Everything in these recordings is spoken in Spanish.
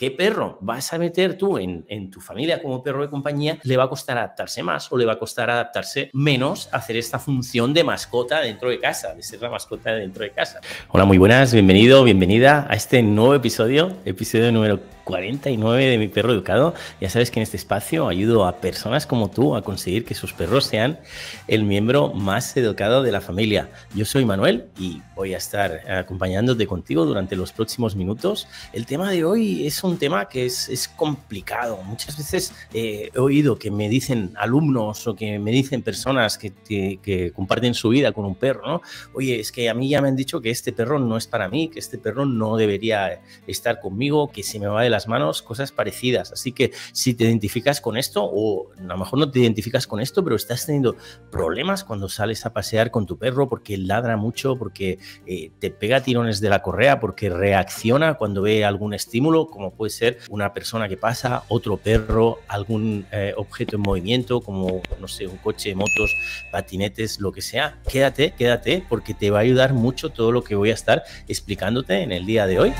¿Qué perro vas a meter tú en, en, tu familia como perro de compañía? ¿Le va a costar adaptarse más o le va a costar adaptarse menos a hacer esta función de mascota dentro de casa, de ser la mascota dentro de casa? Hola, muy buenas, bienvenido, bienvenida a este nuevo episodio, episodio número 49 de Mi Perro Educado. Ya sabes que en este espacio ayudo a personas como tú a conseguir que sus perros sean el miembro más educado de la familia. Yo soy Manuel y voy a estar acompañándote contigo durante los próximos minutos. El tema de hoy es un un tema que es, complicado. Muchas veces eh, he oído que me dicen alumnos o que me dicen personas que, comparten su vida con un perro, ¿no? Oye, es que a mí ya me han dicho que este perro no es para mí, que este perro no debería estar conmigo, que se me va de las manos, cosas parecidas. Así que si te identificas con esto, o a lo mejor no te identificas con esto, pero estás teniendo problemas cuando sales a pasear con tu perro porque ladra mucho, porque eh, te pega tirones de la correa, porque reacciona cuando ve algún estímulo, como puede ser una persona que pasa, otro perro, algún eh, objeto en movimiento, como, no sé, un coche, motos, patinetes, lo que sea. Quédate, quédate, porque te va a ayudar mucho todo lo que voy a estar explicándote en el día de hoy.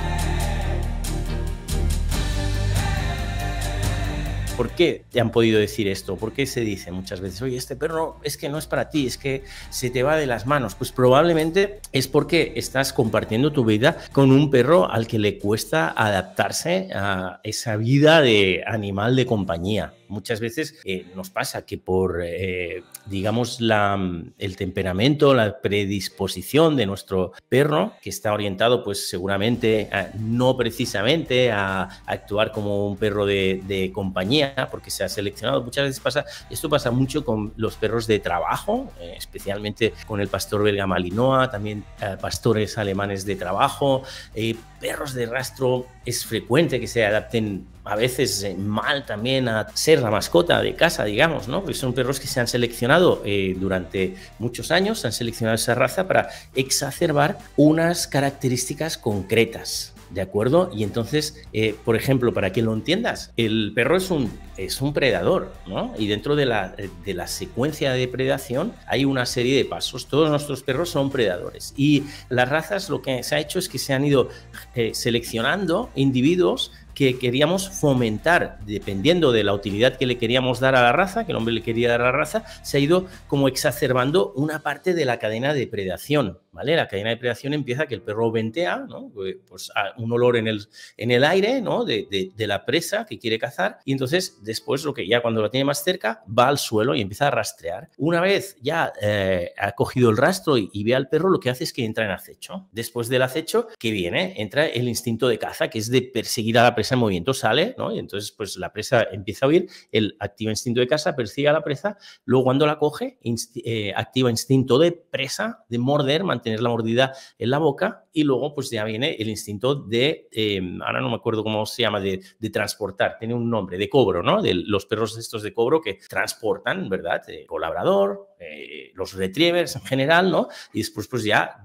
¿por qué te han podido decir esto? ¿Por qué se dice muchas veces, oye, este perro es que no es para ti, es que se te va de las manos? Pues probablemente es porque estás compartiendo tu vida con un perro al que le cuesta adaptarse a esa vida de animal de compañía muchas veces eh, nos pasa que por, eh, digamos, la, mm, el temperamento, la predisposición de nuestro perro, que está orientado pues seguramente, no precisamente a, actuar como un perro de, compañía, porque se ha seleccionado, muchas veces pasa, esto pasa mucho con los perros de trabajo, eh, especialmente con el pastor belga malinoa, también pastores alemanes de trabajo, perros de rastro, es frecuente que se adapten a veces eh, mal también a ser la mascota de casa, digamos, ¿no? Porque son perros que se han seleccionado eh, durante muchos años, se han seleccionado esa raza para exacerbar unas características concretas. ¿De acuerdo? Y entonces, eh, por ejemplo, para que lo entiendas, el perro es un, es un predador, ¿no? Y dentro de la, de la, secuencia de predación hay una serie de pasos. Todos nuestros perros son predadores. Y las razas lo que se ha hecho es que se han ido seleccionando individuos que queríamos fomentar, dependiendo de la utilidad que le queríamos dar a la raza, que el hombre le quería dar a la raza, se ha ido como exacerbando una parte de la cadena de predación. ¿vale? La cadena de predación empieza que el perro ventea, eh, Pues un olor en el, en el aire, ¿no? De, la presa que quiere cazar y entonces después lo que ya cuando la tiene más cerca va al suelo y empieza a rastrear. Una vez ya eh, ha cogido el rastro y, ve al perro, lo que hace es que entra en acecho. Después del acecho, ¿qué viene? Entra el instinto de caza, que es de perseguir a la presa en movimiento, sale, ¿no? Y entonces pues la presa empieza a huir, el activo instinto de caza, persigue a la presa, luego cuando la coge, eh, activa instinto de presa, de morder, tener la mordida en la boca y luego pues ya viene el instinto de, em, ahora no me acuerdo cómo se llama, de, transportar, tiene un nombre, de cobro, ¿no? De los perros estos de cobro que transportan, ¿verdad? El eh, labrador, eh, los retrievers en general, ¿no? Y después pues ya,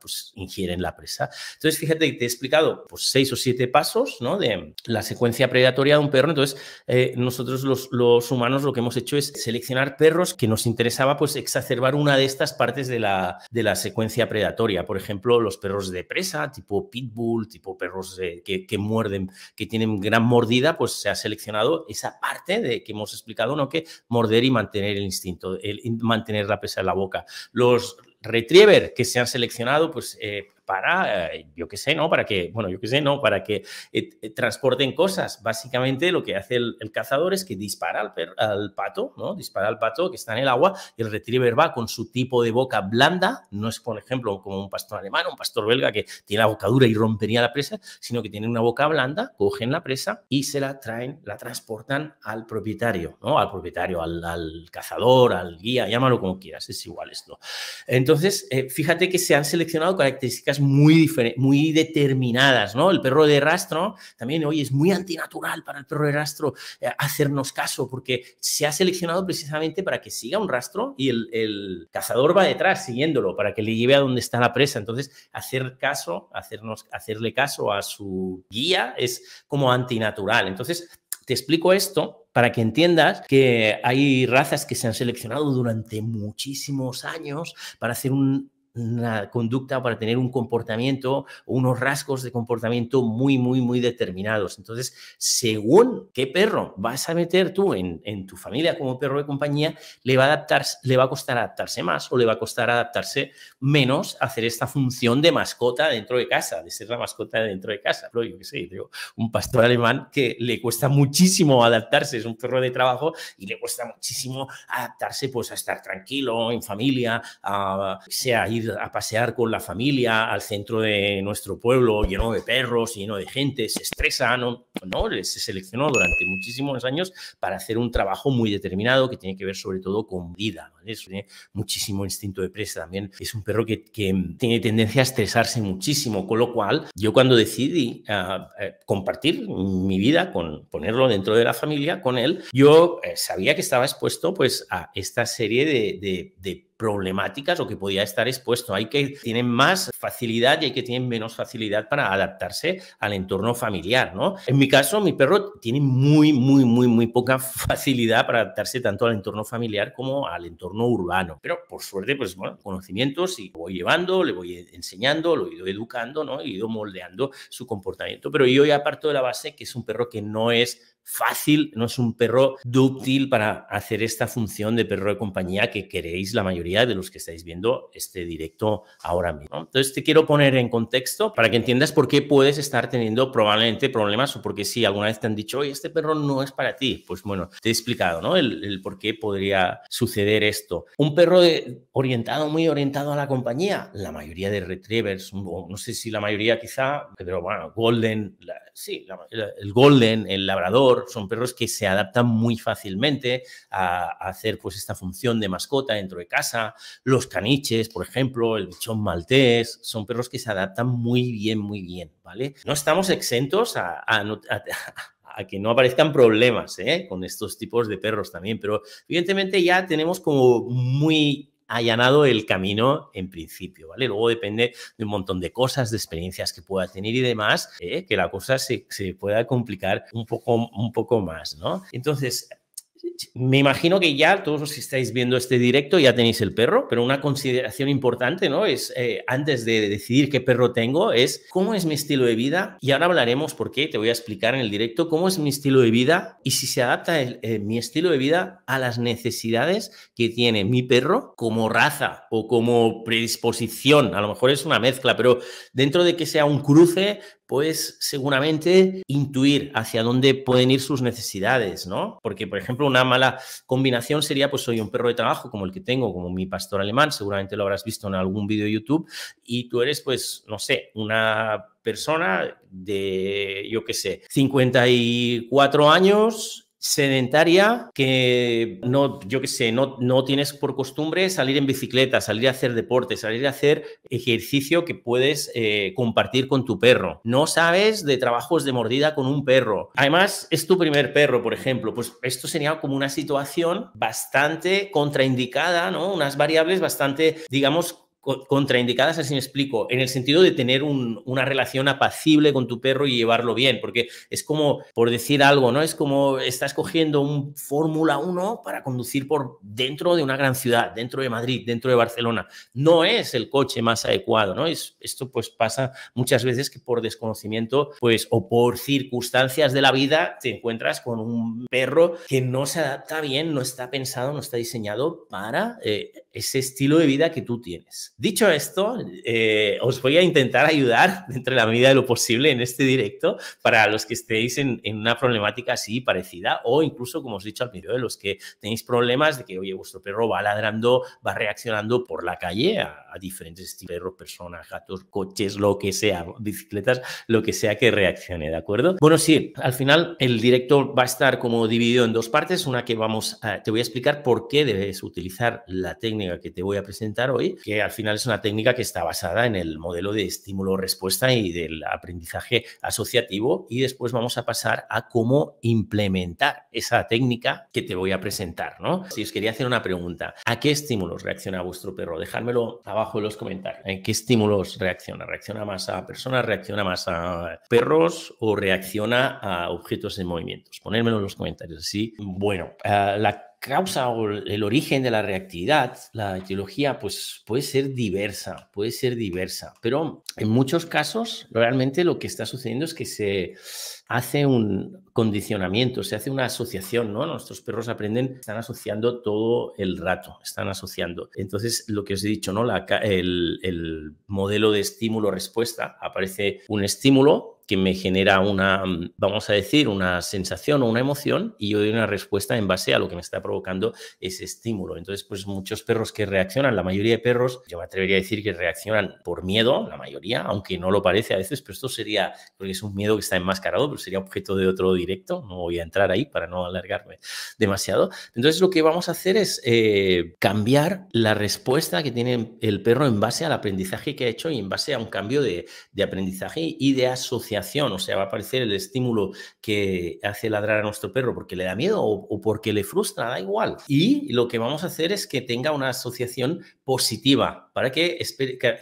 pues ingieren la presa. Entonces fíjate que te he explicado pues seis o siete pasos, ¿no? De la secuencia predatoria de un perro. Entonces eh, nosotros los, humanos lo que hemos hecho es seleccionar perros que nos interesaba pues exacerbar una de estas partes de la, de la secuencia predatoria. Por ejemplo, los perros de presa, tipo pitbull, tipo perros que, muerden, que tienen gran mordida, pues se ha seleccionado esa parte de que hemos explicado, ¿no? Que morder y mantener el instinto, el, mantener la presa en la boca. Los retriever que se han seleccionado, pues... Eh, para, eh, yo qué sé, ¿no? Para que, bueno, yo qué sé, ¿no? Para que eh, eh, transporten cosas. Básicamente lo que hace el, cazador es que dispara al, pato, ¿no? Dispara al pato que está en el agua y el retriever va con su tipo de boca blanda, no es, por ejemplo, como un pastor alemán o un pastor belga que tiene la boca dura y rompería la presa, sino que tiene una boca blanda, cogen la presa y se la traen, la transportan al propietario, ¿no? Al propietario, al, cazador, al guía, llámalo como quieras, es igual esto. Entonces, fíjate que se han seleccionado características muy, muy determinadas, ¿no? El perro de rastro también, hoy es muy antinatural para el perro de rastro eh, hacernos caso porque se ha seleccionado precisamente para que siga un rastro y el, el, cazador va detrás siguiéndolo para que le lleve a donde está la presa. Entonces, hacer caso, hacernos, hacerle caso a su guía es como antinatural. Entonces, te explico esto para que entiendas que hay razas que se han seleccionado durante muchísimos años para hacer un una conducta, para tener un comportamiento, unos rasgos de comportamiento muy, muy, muy determinados. Entonces, según qué perro vas a meter tú en, tu familia como perro de compañía, le va, a le va a costar adaptarse más o le va a costar adaptarse menos a hacer esta función de mascota dentro de casa, de ser la mascota dentro de casa. un pastor alemán que le cuesta muchísimo adaptarse, es un perro de trabajo y le cuesta muchísimo adaptarse pues a estar tranquilo, en familia, a ir a pasear con la familia al centro de nuestro pueblo lleno de perros, lleno de gente, se estresa, no, no, se seleccionó durante muchísimos años para hacer un trabajo muy determinado que tiene que ver sobre todo con vida, ¿vale? muchísimo instinto de presa también. Es un perro que, que tiene tendencia a estresarse muchísimo, con lo cual yo cuando decidí ah, eh, compartir mi vida con ponerlo dentro de la familia, con él, yo eh, sabía que estaba expuesto pues a esta serie de, de, de problemáticas o que podía estar expuesto. Hay que tienen más facilidad y hay que tienen menos facilidad para adaptarse al entorno familiar, ¿no? En mi caso, mi perro tiene muy, muy, muy, muy poca facilidad para adaptarse tanto al entorno familiar como al entorno urbano. Pero por suerte, pues bueno, conocimientos y lo voy llevando, le voy enseñando, lo he ido educando, ¿no? He ido moldeando su comportamiento. Pero yo ya parto de la base que es un perro que no es fácil, no es un perro dúctil para hacer esta función de perro de compañía que queréis la mayoría de los que estáis viendo este directo ahora mismo. Entonces te quiero poner en contexto para que entiendas por qué puedes estar teniendo probablemente problemas o porque si alguna vez te han dicho, oye, este perro no es para ti, pues bueno, te he explicado, ¿no? El, por qué podría suceder esto. Un perro orientado, muy orientado a la compañía, la mayoría de retrievers, no sé si la mayoría quizá, pero bueno, golden, la, sí, el golden, el labrador, son perros que se adaptan muy fácilmente a, hacer pues esta función de mascota dentro de casa. Los caniches, por ejemplo, el bichón maltés, son perros que se adaptan muy bien, muy bien, ¿vale? No estamos exentos a, que no aparezcan problemas ¿eh? con estos tipos de perros también, pero evidentemente ya tenemos como muy allanado el camino en principio, ¿vale? Luego depende de un montón de cosas, de experiencias que pueda tener y demás, ¿eh? que la cosa se, se pueda complicar un poco, un poco más, ¿no? Entonces, me imagino que ya todos los que estáis viendo este directo, ya tenéis el perro, pero una consideración importante, ¿no? Es eh, antes de decidir qué perro tengo, es cómo es mi estilo de vida. Y ahora hablaremos por qué, te voy a explicar en el directo cómo es mi estilo de vida y si se adapta eh, mi estilo de vida a las necesidades que tiene mi perro como raza o como predisposición. A lo mejor es una mezcla, pero dentro de que sea un cruce, pues seguramente intuir hacia dónde pueden ir sus necesidades, ¿no? Porque, por ejemplo, una mala combinación sería, pues soy un perro de trabajo como el que tengo, como mi pastor alemán, seguramente lo habrás visto en algún vídeo de YouTube, y tú eres, pues, no sé, una persona de, yo qué sé, 54 años sedentaria que no, yo qué sé, no, no tienes por costumbre salir en bicicleta, salir a hacer deporte, salir a hacer ejercicio que puedes eh, compartir con tu perro. No sabes de trabajos de mordida con un perro. Además, es tu primer perro, por ejemplo. Pues esto sería como una situación bastante contraindicada, ¿no? Unas variables bastante, digamos, contraindicadas, así me explico, en el sentido de tener una relación apacible con tu perro y llevarlo bien, porque es como, por decir algo, ¿no? Es como estás cogiendo un Fórmula 1 para conducir por dentro de una gran ciudad, dentro de Madrid, dentro de Barcelona. No es el coche más adecuado, ¿no? Es, esto pues pasa muchas veces que por desconocimiento, pues, o por circunstancias de la vida, te encuentras con un perro que no se adapta bien, no está pensado, no está diseñado para eh, ese estilo de vida que tú tienes. Dicho esto, eh, os voy a intentar ayudar dentro de la medida de lo posible en este directo para los que estéis en, una problemática así parecida o incluso, como os he dicho al principio, de los que tenéis problemas de que, oye, vuestro perro va ladrando, va reaccionando por la calle a, diferentes tipos de perros, personas, gatos, coches, lo que sea, bicicletas, lo que sea que reaccione, ¿de acuerdo? Bueno, sí, al final el directo va a estar como dividido en dos partes, una que vamos a, te voy a explicar por qué debes utilizar la técnica que te voy a presentar hoy, que al final es una técnica que está basada en el modelo de estímulo-respuesta y del aprendizaje asociativo y después vamos a pasar a cómo implementar esa técnica que te voy a presentar, Si os quería hacer una pregunta, ¿a qué estímulos reacciona vuestro perro? Dejármelo abajo en los comentarios. ¿En ¿Eh? qué estímulos reacciona? ¿Reacciona más a personas? ¿Reacciona más a perros? ¿O reacciona a objetos en movimientos? Ponérmelo en los comentarios. así. bueno, eh, la causa o el origen de la reactividad, la etiología pues, puede ser diversa, puede ser diversa, pero en muchos casos realmente lo que está sucediendo es que se hace un, condicionamiento, se hace una asociación, ¿no? Nuestros perros aprenden, están asociando todo el rato, están asociando. Entonces, lo que os he dicho, ¿no? el, modelo de estímulo-respuesta, aparece un estímulo, que me genera una, vamos a decir, una sensación o una emoción y yo doy una respuesta en base a lo que me está provocando ese estímulo. Entonces, pues muchos perros que reaccionan, la mayoría de perros, yo me atrevería a decir que reaccionan por miedo, la mayoría, aunque no lo parece a veces, pero esto sería, porque es un miedo que está enmascarado, pero sería objeto de otro día no voy a entrar ahí para no alargarme demasiado. Entonces lo que vamos a hacer es eh, cambiar la respuesta que tiene el perro en base al aprendizaje que ha hecho y en base a un cambio de, aprendizaje y de asociación, o sea, va a aparecer el estímulo que hace ladrar a nuestro perro porque le da miedo o, o porque le frustra, da igual. Y lo que vamos a hacer es que tenga una asociación positiva para que,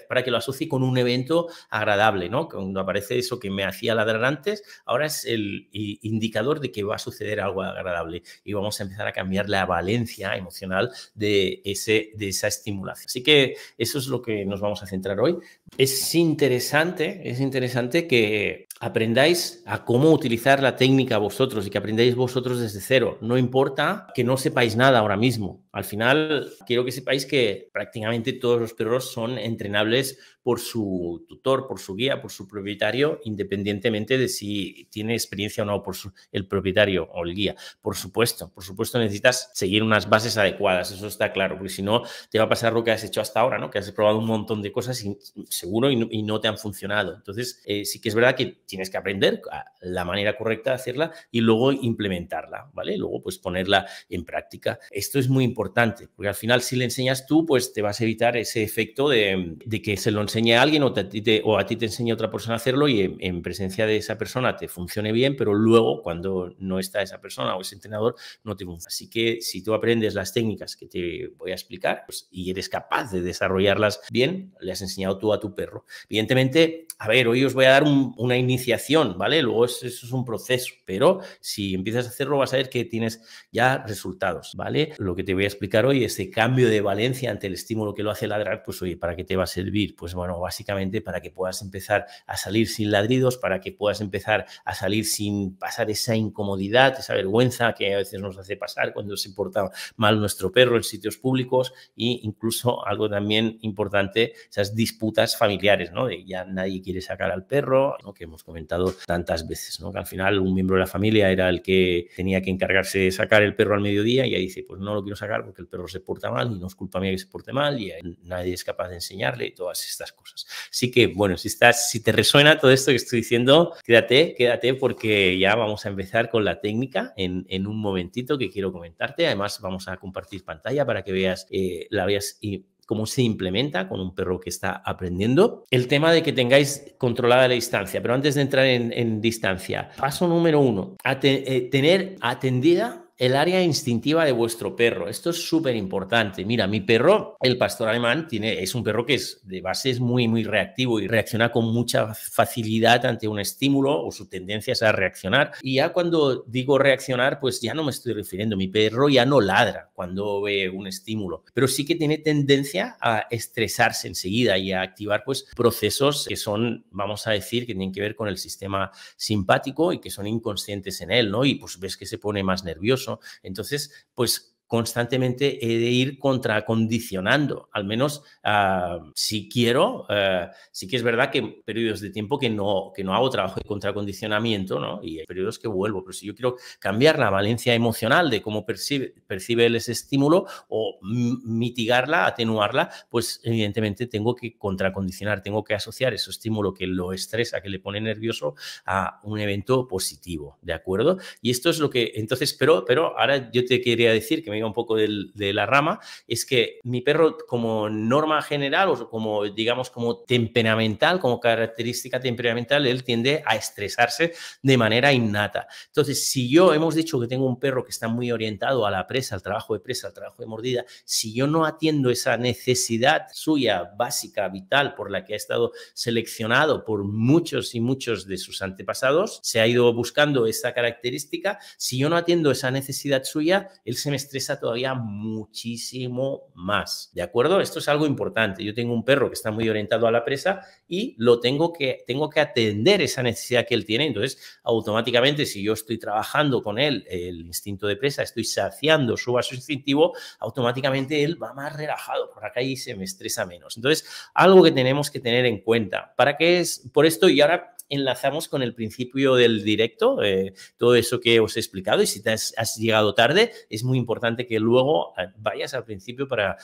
para que lo asocie con un evento agradable, ¿no? Cuando aparece eso que me hacía ladrar antes, ahora es el indicador de que va a suceder algo agradable y vamos a empezar a cambiar la valencia emocional de, ese, de esa estimulación. Así que eso es lo que nos vamos a centrar hoy. Es interesante, es interesante que aprendáis a cómo utilizar la técnica vosotros y que aprendáis vosotros desde cero. No importa que no sepáis nada ahora mismo. Al final, quiero que sepáis que prácticamente todos los perros son entrenables por su tutor, por su guía, por su propietario, independientemente de si tiene experiencia o no por el propietario o el guía. Por supuesto, por supuesto necesitas seguir unas bases adecuadas, eso está claro, porque si no te va a pasar lo que has hecho hasta ahora, ¿no? Que has probado un montón de cosas seguro y no, te han funcionado. Entonces, eh, sí que es verdad que tienes que aprender la manera correcta de hacerla y luego implementarla, ¿vale? Luego, pues ponerla en práctica. Esto es muy importante, porque al final, si le enseñas tú, pues te vas a evitar ese efecto de, que se lo enseñe a alguien o, o a ti te enseñe otra persona a hacerlo y en, presencia de esa persona te funcione bien, pero luego, cuando no está esa persona o ese entrenador, no te funciona. Así que si tú aprendes las técnicas que te voy a explicar pues, y eres capaz de desarrollarlas bien, le has enseñado tú a tu perro. Evidentemente, a ver, hoy os voy a dar una iniciativa iniciación, ¿vale? Luego eso es un proceso, pero si empiezas a hacerlo vas a ver que tienes ya resultados, ¿vale? Lo que te voy a explicar hoy, ese cambio de valencia ante el estímulo que lo hace ladrar, pues oye, ¿para qué te va a servir? Pues bueno, básicamente para que puedas empezar a salir sin ladridos, para que puedas empezar a salir sin pasar esa incomodidad, esa vergüenza que a veces nos hace pasar cuando se porta mal nuestro perro en sitios públicos e incluso algo también importante, esas disputas familiares, ¿no? De ya nadie quiere sacar al perro, ¿no? que hemos comentado tantas veces, ¿no? Que al final un miembro de la familia era el que tenía que encargarse de sacar el perro al mediodía y ahí dice, pues no lo quiero sacar porque el perro se porta mal y no es culpa mía que se porte mal y eh, nadie es capaz de enseñarle y todas estas cosas. Así que, bueno, si, estás, si te resuena todo esto que estoy diciendo, quédate, quédate porque ya vamos a empezar con la técnica en, un momentito que quiero comentarte. Además, vamos a compartir pantalla para que veas, eh, la veas y cómo se implementa con un perro que está aprendiendo. El tema de que tengáis controlada la distancia, pero antes de entrar en, distancia, paso número uno, eh, tener atendida el área instintiva de vuestro perro. Esto es súper importante. Mira, mi perro, el pastor alemán, tiene, es un perro que es de base es muy, muy reactivo y reacciona con mucha facilidad ante un estímulo o su tendencia es a reaccionar. Y ya cuando digo reaccionar, pues ya no me estoy refiriendo. Mi perro ya no ladra cuando ve un estímulo, pero sí que tiene tendencia a estresarse enseguida y a activar pues procesos que son, vamos a decir, que tienen que ver con el sistema simpático y que son inconscientes en él, ¿no? Y pues ves que se pone más nervioso entonces, pues constantemente he de ir contracondicionando, al menos ah, si quiero, eh, sí que es verdad que periodos de tiempo que no, que no hago trabajo de contracondicionamiento, ¿no? Y hay periodos que vuelvo, pero si yo quiero cambiar la valencia emocional de cómo percibe, percibe ese estímulo o mitigarla, atenuarla, pues evidentemente tengo que contracondicionar, tengo que asociar ese estímulo que lo estresa, que le pone nervioso a un evento positivo, ¿de acuerdo? Y esto es lo que, entonces, pero, pero ahora yo te quería decir que un poco de la rama, es que mi perro como norma general o como digamos como temperamental, como característica temperamental, él tiende a estresarse de manera innata. Entonces, si yo hemos dicho que tengo un perro que está muy orientado a la presa, al trabajo de presa, al trabajo de mordida, si yo no atiendo esa necesidad suya básica, vital, por la que ha estado seleccionado por muchos y muchos de sus antepasados, se ha ido buscando esa característica, si yo no atiendo esa necesidad suya, él se me estresa todavía muchísimo más. ¿De acuerdo? Esto es algo importante. Yo tengo un perro que está muy orientado a la presa y lo tengo que, tengo que atender esa necesidad que él tiene. Entonces, automáticamente, si yo estoy trabajando con él el instinto de presa, estoy saciando su vaso instintivo, automáticamente él va más relajado por acá y se me estresa menos. Entonces, algo que tenemos que tener en cuenta. ¿Para qué es? Por esto, y ahora enlazamos con el principio del directo, eh, todo eso que os he explicado y si te has, llegado tarde, es muy importante que luego eh, vayas al principio para,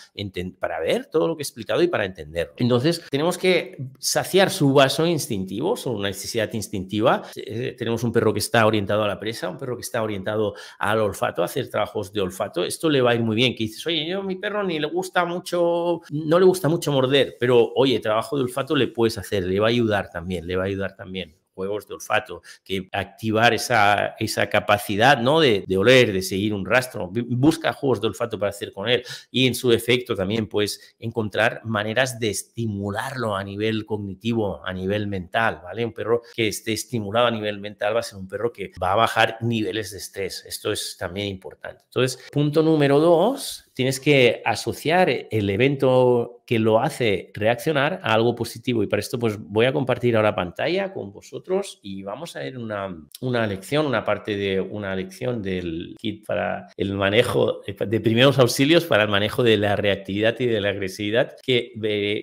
para ver todo lo que he explicado y para entenderlo. Entonces, tenemos que saciar su vaso instintivo, su necesidad instintiva. Eh, tenemos un perro que está orientado a la presa, un perro que está orientado al olfato, a hacer trabajos de olfato. Esto le va a ir muy bien, que dices, oye, yo a mi perro ni le gusta mucho, no le gusta mucho morder, pero oye, trabajo de olfato le puedes hacer, le va a ayudar también, le va a ayudar también juegos de olfato, que activar esa, capacidad ¿no? de, de oler, de seguir un rastro, busca juegos de olfato para hacer con él y en su efecto también pues encontrar maneras de estimularlo a nivel cognitivo, a nivel mental, ¿vale? Un perro que esté estimulado a nivel mental va a ser un perro que va a bajar niveles de estrés, esto es también importante. Entonces, punto número dos tienes que asociar el evento que lo hace reaccionar a algo positivo. Y para esto, pues voy a compartir ahora pantalla con vosotros y vamos a ver una, una lección, una parte de una lección del kit para el manejo de primeros auxilios para el manejo de la reactividad y de la agresividad que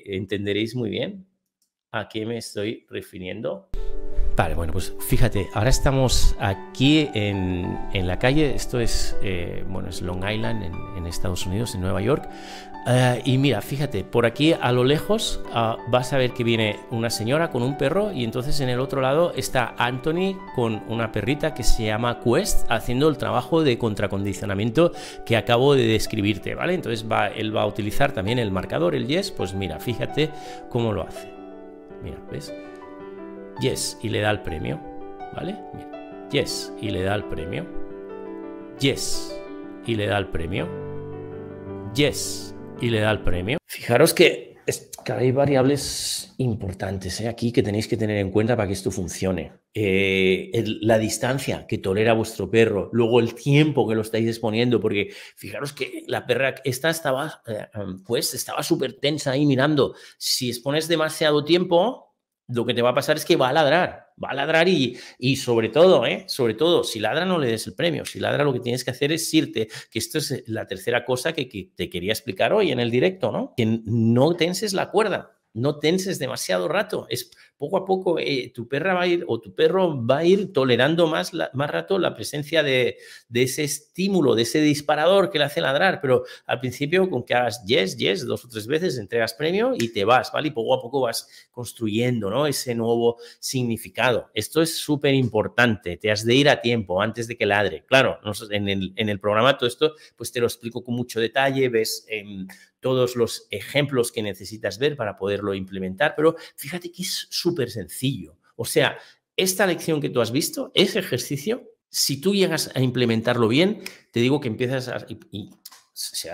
entenderéis muy bien a qué me estoy refiriendo. Vale, bueno, pues fíjate, ahora estamos aquí en, la calle, esto es, eh, bueno, es Long Island en, Estados Unidos, en Nueva York. Eh, y mira, fíjate, por aquí a lo lejos ah, vas a ver que viene una señora con un perro y entonces en el otro lado está Anthony con una perrita que se llama Quest haciendo el trabajo de contracondicionamiento que acabo de describirte, ¿vale? Entonces va, él va a utilizar también el marcador, el yes, pues mira, fíjate cómo lo hace. Mira, ¿ves? Yes y le da el premio. ¿Vale? Yes y le da el premio. Yes y le da el premio. Yes y le da el premio. Fijaros que, hay variables importantes ¿eh? aquí que tenéis que tener en cuenta para que esto funcione. Eh, la distancia que tolera vuestro perro, luego el tiempo que lo estáis exponiendo, porque fijaros que la perra esta estaba, eh, pues estaba súper tensa ahí mirando. Si expones demasiado tiempo, lo que te va a pasar es que va a ladrar, va a ladrar y, y sobre todo, ¿eh? sobre todo, si ladra no le des el premio, si ladra lo que tienes que hacer es irte, que esto es eh, la tercera cosa que, que te quería explicar hoy en el directo, ¿no? Que no tenses la cuerda, no tenses demasiado rato, es poco a poco eh, tu perra va a ir o tu perro va a ir tolerando más, más rato la presencia de, ese estímulo, de ese disparador que le hace ladrar, pero al principio con que hagas yes, yes, dos o tres veces entregas premio y te vas, ¿vale? Y poco a poco vas construyendo, ¿no? Ese nuevo significado. Esto es súper importante, te has de ir a tiempo antes de que ladre. Claro, en el, en el programa todo esto, pues te lo explico con mucho detalle, ves... Em, todos los ejemplos que necesitas ver para poderlo implementar, pero fíjate que es súper súper sencillo. O sea, esta lección que tú has visto, ese ejercicio, si tú llegas a implementarlo bien, te digo que empiezas a, se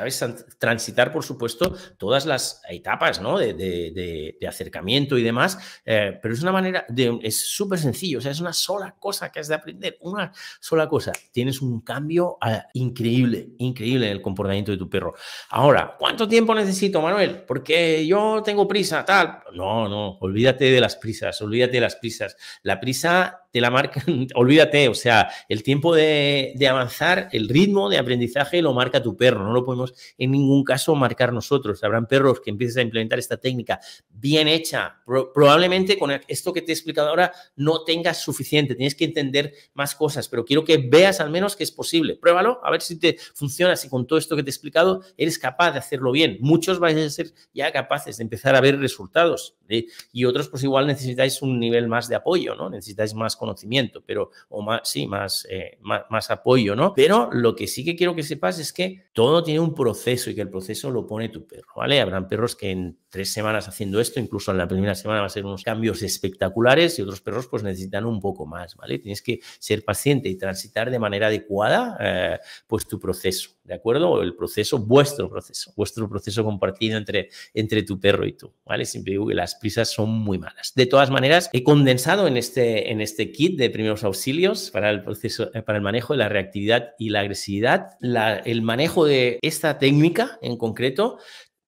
transitar, por supuesto, todas las etapas ¿no? de, acercamiento y demás, eh, pero es una manera, de, es súper sencillo, o sea, es una sola cosa que has de aprender, una sola cosa. Tienes un cambio ah, increíble, increíble en el comportamiento de tu perro. Ahora, ¿cuánto tiempo necesito, Manuel? Porque yo tengo prisa, tal. No, no, olvídate de las prisas, olvídate de las prisas. La prisa te la marca, olvídate, o sea, el tiempo de, de, avanzar, el ritmo de aprendizaje lo marca tu perro, no lo podemos en ningún caso marcar nosotros. Habrán perros que empieces a implementar esta técnica bien hecha, probablemente con esto que te he explicado ahora no tengas suficiente, tienes que entender más cosas, pero quiero que veas al menos que es posible. Pruébalo, a ver si te funciona, si con todo esto que te he explicado eres capaz de hacerlo bien. Muchos vais a ser ya capaces de empezar a ver resultados y otros pues igual necesitáis un nivel más de apoyo, ¿no? Necesitáis más conocimiento, pero, o más, sí, eh, más, más, apoyo, ¿no? Pero lo que sí que quiero que sepas es que todo tiene un proceso y que el proceso lo pone tu perro, ¿vale? Habrán perros que en tres semanas haciendo esto, incluso en la primera semana va a ser unos cambios espectaculares y otros perros pues necesitan un poco más, ¿vale? Tienes que ser paciente y transitar de manera adecuada eh, pues tu proceso. ¿de acuerdo? O el proceso, vuestro proceso, vuestro proceso compartido entre, entre tu perro y tú, ¿vale? Siempre digo que las prisas son muy malas. De todas maneras, he condensado en este, en este kit de primeros auxilios para el proceso, eh, para el manejo de la reactividad y la agresividad, el manejo de esta técnica en concreto,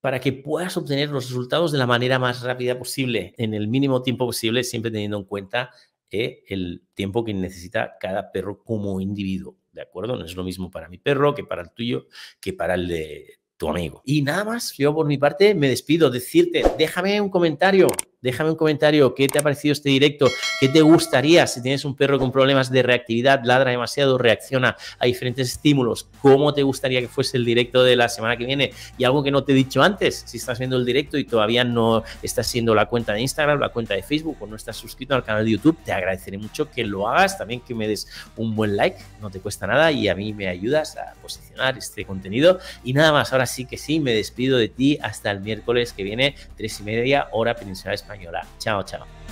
para que puedas obtener los resultados de la manera más rápida posible, en el mínimo tiempo posible, siempre teniendo en cuenta eh, el tiempo que necesita cada perro como individuo. ¿de acuerdo? No es lo mismo para mi perro que para el tuyo, que para el de tu amigo. Y nada más, yo por mi parte me despido, decirte, déjame un comentario, Déjame un comentario, ¿qué te ha parecido este directo? ¿Qué te gustaría si tienes un perro con problemas de reactividad, ladra demasiado, reacciona a diferentes estímulos? ¿Cómo te gustaría que fuese el directo de la semana que viene? Y algo que no te he dicho antes, si estás viendo el directo y todavía no estás siendo la cuenta de Instagram, la cuenta de Facebook o no estás suscrito al canal de YouTube, te agradeceré mucho que lo hagas, también que me des un buen like, no te cuesta nada y a mí me ayudas a posicionar este contenido. Y nada más, ahora sí que sí, me despido de ti hasta el miércoles que viene, tres y media, hora peninsular española Chao, chao.